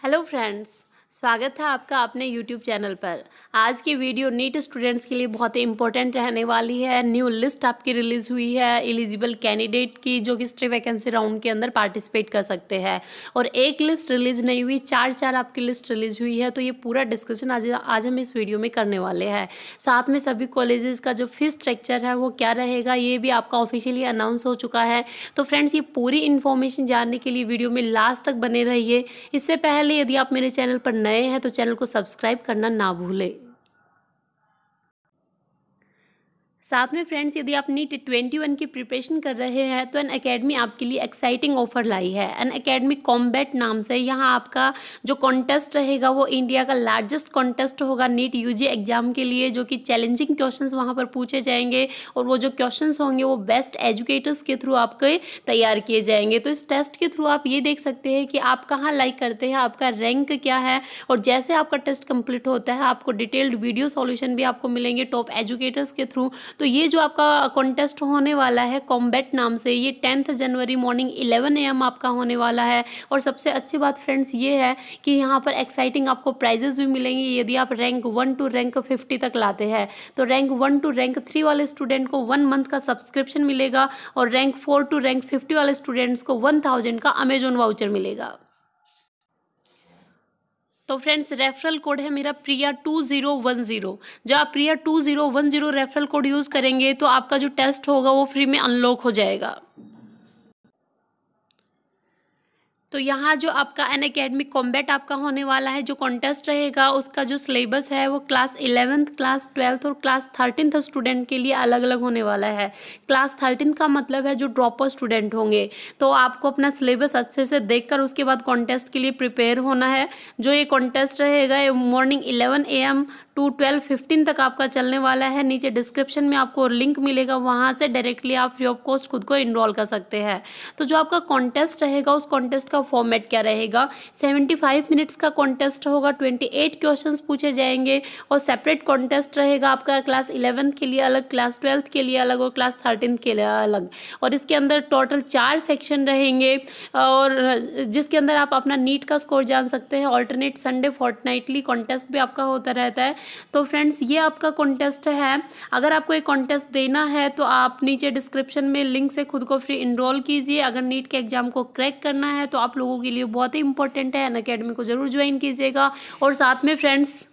Hello friends, स्वागत है आपका अपने YouTube चैनल पर आज की वीडियो नीट स्टूडेंट्स के लिए बहुत ही इंपॉर्टेंट रहने वाली है न्यू लिस्ट आपकी रिलीज़ हुई है एलिजिबल कैंडिडेट की जो कि स्ट्री वैकेंसी राउंड के अंदर पार्टिसिपेट कर सकते हैं और एक लिस्ट रिलीज नहीं हुई चार चार आपकी लिस्ट रिलीज हुई है तो ये पूरा डिस्कशन आज आज हम इस वीडियो में करने वाले हैं साथ में सभी कॉलेजेस का जो फीस स्ट्रक्चर है वो क्या रहेगा ये भी आपका ऑफिशियली अनाउंस हो चुका है तो फ्रेंड्स ये पूरी इन्फॉर्मेशन जानने के लिए वीडियो में लास्ट तक बने रहिए इससे पहले यदि आप मेरे चैनल पर नए हैं तो चैनल को सब्सक्राइब करना ना भूलें साथ में फ्रेंड्स यदि आप नीट ट्वेंटी वन की प्रिपरेशन कर रहे हैं तो एन अकेडमी आपके लिए एक्साइटिंग ऑफर लाई है एन अकेडमी कॉम्बैट नाम से यहाँ आपका जो कॉन्टेस्ट रहेगा वो इंडिया का लार्जेस्ट कॉन्टेस्ट होगा नीट यूजी एग्जाम के लिए जो कि चैलेंजिंग क्वेश्चंस वहाँ पर पूछे जाएंगे और वो जो क्वेश्चन होंगे वो बेस्ट एजुकेटर्स के थ्रू आपके तैयार किए जाएंगे तो इस टेस्ट के थ्रू आप ये देख सकते हैं कि आप कहाँ लाइक करते हैं आपका रैंक क्या है और जैसे आपका टेस्ट कंप्लीट होता है आपको डिटेल्ड वीडियो सॉल्यूशन भी आपको मिलेंगे टॉप एजुकेटर्स के थ्रू तो ये जो आपका कॉन्टेस्ट होने वाला है कॉम्बैट नाम से ये टेंथ जनवरी मॉर्निंग इलेवन एम आपका होने वाला है और सबसे अच्छी बात फ्रेंड्स ये है कि यहाँ पर एक्साइटिंग आपको प्राइजेस भी मिलेंगे यदि आप rank one two rank fifty तक लाते हैं तो rank one two rank three वाले स्टूडेंट को वन मंथ का सब्सक्रिप्शन मिलेगा और rank four two rank fifty वाले स्टूडेंट्स को वन थाउजेंड का अमेजोन वाउचर मिलेगा तो फ्रेंड्स रेफरल कोड है मेरा Priya two zero one zero जब आप Priya two zero one zero referral code use करेंगे तो आपका जो टेस्ट होगा वो फ्री में अनलॉक हो जाएगा तो यहाँ जो आपका एन अकेडमिक कॉम्बैट आपका होने वाला है जो कॉन्टेस्ट रहेगा उसका जो सिलेबस है वो क्लास इलेवेंथ क्लास ट्वेल्थ और क्लास थर्टीन स्टूडेंट के लिए अलग अलग होने वाला है क्लास थर्टीन का मतलब है जो ड्रॉपर स्टूडेंट होंगे तो आपको अपना सिलेबस अच्छे से देख कर उसके बाद कॉन्टेस्ट के लिए प्रिपेयर होना है जो ये कॉन्टेस्ट रहेगा ये morning eleven A M to twelve fifteen तक आपका चलने वाला है नीचे डिस्क्रिप्शन में आपको लिंक मिलेगा वहाँ से डायरेक्टली आप फ्री ऑफ कॉस्ट खुद को इनरोल कर सकते हैं तो जो आपका कॉन्टेस्ट रहेगा उस कॉन्टेस्ट का फॉर्मेट क्या रहेगा सेवेंटी फाइव मिनट्स का कॉन्टेस्ट होगा ट्वेंटी एट क्वेश्चन पूछे जाएंगे और सेपरेट कॉन्टेस्ट रहेगा आपका क्लास इलेवंथ के लिए अलग क्लास ट्वेल्थ के लिए अलग और क्लास थर्टीन के लिए अलग और इसके अंदर टोटल चार सेक्शन रहेंगे और जिसके अंदर आप अपना नीट का स्कोर जान सकते हैं ऑल्टरनेट संडे फोर्टनाइटली कॉन्टेस्ट भी आपका होता रहता है तो फ्रेंड्स ये आपका कॉन्टेस्ट है अगर आपको ये कॉन्टेस्ट देना है तो आप नीचे डिस्क्रिप्शन में लिंक से खुद को फ्री इनरोल कीजिए अगर नीट के एग्जाम को क्रैक करना है तो आप लोगों के लिए बहुत ही इंपॉर्टेंट है अन को जरूर ज्वाइन कीजिएगा और साथ में फ्रेंड्स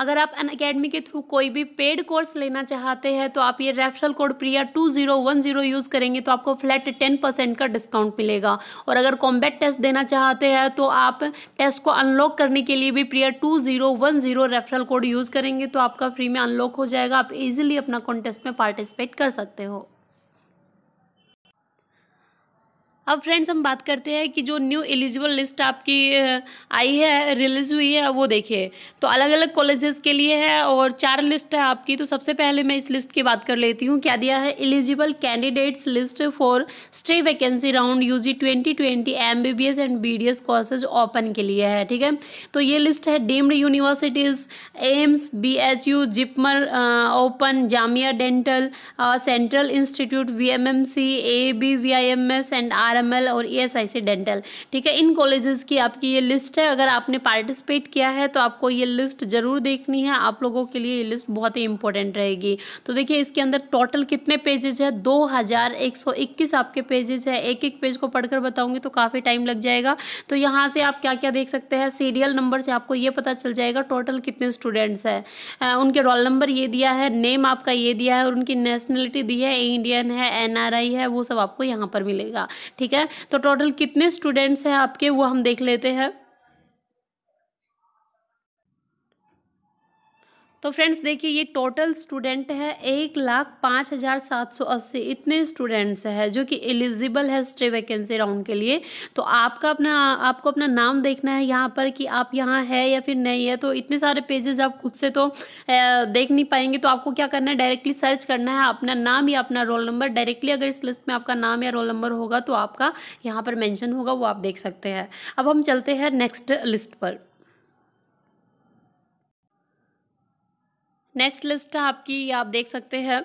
अगर आप अन अकेडमी के थ्रू कोई भी पेड कोर्स लेना चाहते हैं तो आप ये referral code Priya two zero one zero use करेंगे तो आपको फ्लैट टेन परसेंट का डिस्काउंट मिलेगा और अगर कॉम्बैट टेस्ट देना चाहते हैं तो आप टेस्ट को अनलॉक करने के लिए भी Priya two zero one zero referral code use करेंगे तो आपका फ्री में अनलॉक हो जाएगा आप इजिली अपना कॉन्टेस्ट में पार्टिसिपेट कर सकते हो अब फ्रेंड्स हम बात करते हैं कि जो न्यू एलिजिबल लिस्ट आपकी आई है रिलीज़ हुई है वो देखिए तो अलग अलग कॉलेजेस के लिए है और चार लिस्ट है आपकी तो सबसे पहले मैं इस लिस्ट की बात कर लेती हूँ क्या दिया है eligible candidates list for stray vacancy round U G twenty twenty M B B S and B D S courses open के लिए है ठीक है तो ये लिस्ट है deemed universities AIIMS B H U JIPMER open Jamia dental central institute V M M C A B V I M S and R RML और ESIC e dental ठीक है इन कॉलेजेस की आपकी ये लिस्ट है अगर आपने पार्टिसिपेट किया है तो आपको ये लिस्ट ज़रूर देखनी है आप लोगों के लिए ये लिस्ट बहुत ही इंपॉर्टेंट रहेगी तो देखिए इसके अंदर टोटल कितने पेजेज है दो आपके पेजेज है एक एक पेज को पढ़कर बताऊंगी तो काफ़ी टाइम लग जाएगा तो यहाँ से आप क्या क्या देख सकते हैं सीरियल नंबर से आपको ये पता चल जाएगा टोटल कितने स्टूडेंट्स है उनके रोल नंबर ये दिया है नेम आपका ये दिया है और उनकी नेशनलिटी दी है इंडियन है एनआरआई है वो सब आपको यहाँ पर मिलेगा ठीक ठीक है तो टोटल कितने स्टूडेंट्स हैं आपके वो हम देख लेते हैं तो फ्रेंड्स देखिए ये टोटल स्टूडेंट है एक लाख पाँच हज़ार सात सौ अस्सी इतने स्टूडेंट्स हैं जो कि एलिजिबल है स्टे वैकेंसी राउंड के लिए तो आपका अपना आपको अपना नाम देखना है यहाँ पर कि आप यहाँ है या फिर नहीं है तो इतने सारे पेजेस आप खुद से तो देख नहीं पाएंगे तो आपको क्या करना है डायरेक्टली सर्च करना है अपना नाम या अपना रोल नंबर डायरेक्टली अगर इस लिस्ट में आपका नाम या रोल नंबर होगा तो आपका यहाँ पर मैंशन होगा वो आप देख सकते हैं अब हम चलते हैं नेक्स्ट लिस्ट पर नेक्स्ट लिस्ट है आपकी आप देख सकते हैं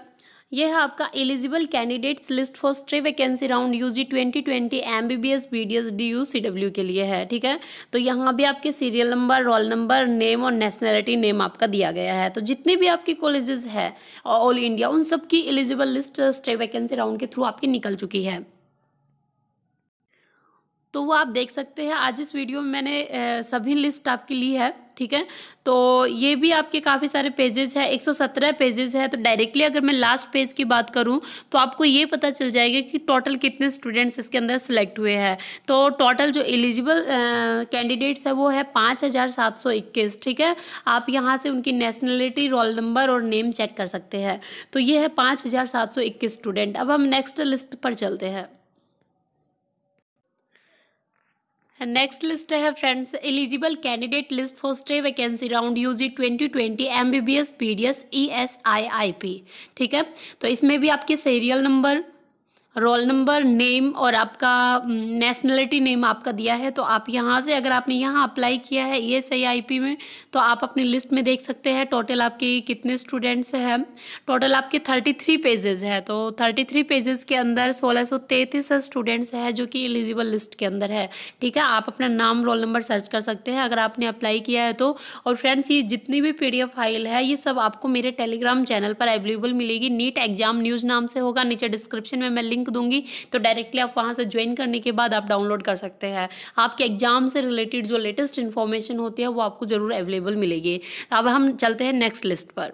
यह है आपका eligible candidates list for stray vacancy round U G twenty twenty M B B S B D S D U C W के लिए है ठीक है तो यहाँ भी आपके serial number roll number name और नेशनैलिटी नेम आपका दिया गया है तो जितने भी आपके कॉलेजेस है ऑल इंडिया उन सब की eligible list stray vacancy round के थ्रू आपकी निकल चुकी है तो वो आप देख सकते हैं आज इस वीडियो में मैंने सभी लिस्ट आपकी ली है ठीक है तो ये भी आपके काफ़ी सारे पेजेज है 117 पेजेज है तो डायरेक्टली अगर मैं लास्ट पेज की बात करूं तो आपको ये पता चल जाएगा कि टोटल कितने स्टूडेंट्स इसके अंदर सेलेक्ट हुए हैं तो टोटल जो एलिजिबल कैंडिडेट्स है वो है पाँच हज़ार सात सौ इक्कीस ठीक है आप यहाँ से उनकी नेशनलिटी रोल नंबर और नेम चेक कर सकते हैं तो ये है पाँच हज़ार सात सौ इक्कीस स्टूडेंट अब हम नेक्स्ट लिस्ट पर चलते हैं नेक्स्ट लिस्ट है friends eligible candidate list for stray vacancy round U G twenty twenty M B B S P D S E S I I P ठीक है तो इसमें भी आपके serial number roll number name और आपका nationality name आपका दिया है तो आप यहाँ से अगर आपने यहाँ अप्लाई किया है ई एस आई आई पी में तो आप अपनी लिस्ट में देख सकते हैं टोटल आपके कितने स्टूडेंट्स हैं टोटल आपके थर्टी थ्री पेजेज़ है तो थर्टी थ्री पेजेस के अंदर सोलह सौ तैंतीस स्टूडेंट्स हैं जो कि एलिजिबल लिस्ट के अंदर है ठीक है आप अपना नाम रोल नंबर सर्च कर सकते हैं अगर आपने अप्लाई किया है तो और फ्रेंड्स ये जितनी भी पी फाइल है ये सब आपको मेरे टेलीग्राम चैनल पर अवेलेबल मिलेगी नीट एग्जाम न्यूज़ नाम से होगा नीचे डिस्क्रिप्शन में मैं लिंक लिंक दूंगी तो डायरेक्टली आप वहाँ से ज्वाइन करने के बाद आप डाउनलोड कर सकते हैं आपके एग्जाम से रिलेटेड जो लेटेस्ट इन्फॉर्मेशन होती है वो आपको ज़रूर अवेलेबल मिलेगी अब हम चलते हैं नेक्स्ट लिस्ट पर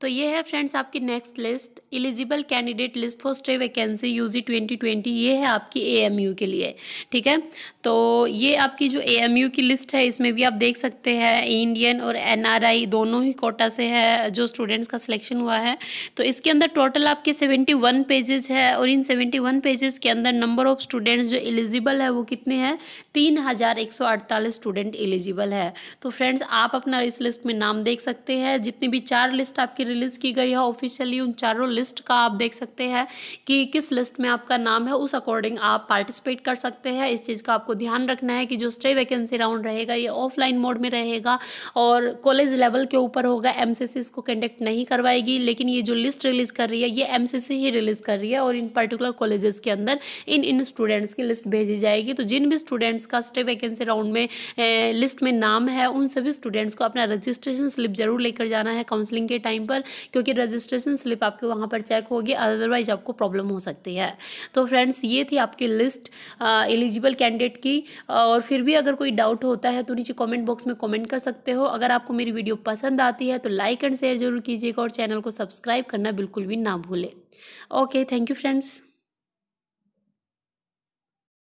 तो ये है फ्रेंड्स आपकी next list eligible candidate list for stray vacancy UG twenty twenty ये है आपकी एएमयू के लिए ठीक है तो ये आपकी जो एएमयू की लिस्ट है इसमें भी आप देख सकते हैं इंडियन और एनआरआई दोनों ही कोटा से है जो स्टूडेंट्स का सिलेक्शन हुआ है तो इसके अंदर टोटल आपके सेवेंटी वन पेजेज है और इन सेवेंटी वन पेजेस के अंदर नंबर ऑफ स्टूडेंट्स जो एलिजिबल है वो कितने हैं तीन हज़ार एक सौ अड़तालीस स्टूडेंट एलिजिबल है तो फ्रेंड्स आप अपना इस लिस्ट में नाम देख सकते हैं जितनी भी चार लिस्ट आपकी की रिलीज़ की गई है ऑफिशियली उन चारों लिस्ट का आप देख सकते हैं कि किस लिस्ट में आपका नाम है उस अकॉर्डिंग आप पार्टिसिपेट कर सकते हैं इस चीज़ का आपको ध्यान रखना है कि जो स्टे वैकेंसी राउंड रहेगा ये ऑफलाइन मोड में रहेगा और कॉलेज लेवल के ऊपर होगा एम इसको कंडक्ट नहीं करवाएगी लेकिन ये जो लिस्ट रिलीज़ कर रही है ये एम ही रिलीज़ कर रही है और इन पर्टिकुलर कॉलेजेस के अंदर इन इन स्टूडेंट्स की लिस्ट भेजी जाएगी तो जिन भी स्टूडेंट्स का स्टे वैकेंसी राउंड में ए, लिस्ट में नाम है उन सभी स्टूडेंट्स को अपना रजिस्ट्रेशन स्लिप जरूर लेकर जाना है काउंसलिंग के टाइम पर पर क्योंकि रजिस्ट्रेशन स्लिप आपके वहाँ पर चेक होगी अदरवाइज आपको प्रॉब्लम हो सकती है तो फ्रेंड्स ये थी आपकी लिस्ट एलिजिबल कैंडिडेट की और फिर भी अगर कोई डाउट होता है तो नीचे कॉमेंट बॉक्स में कॉमेंट कर सकते हो अगर आपको मेरी वीडियो पसंद आती है तो लाइक एंड शेयर जरूर कीजिएगा और चैनल को सब्सक्राइब करना बिल्कुल भी ना भूलें ओके थैंक यू फ्रेंड्स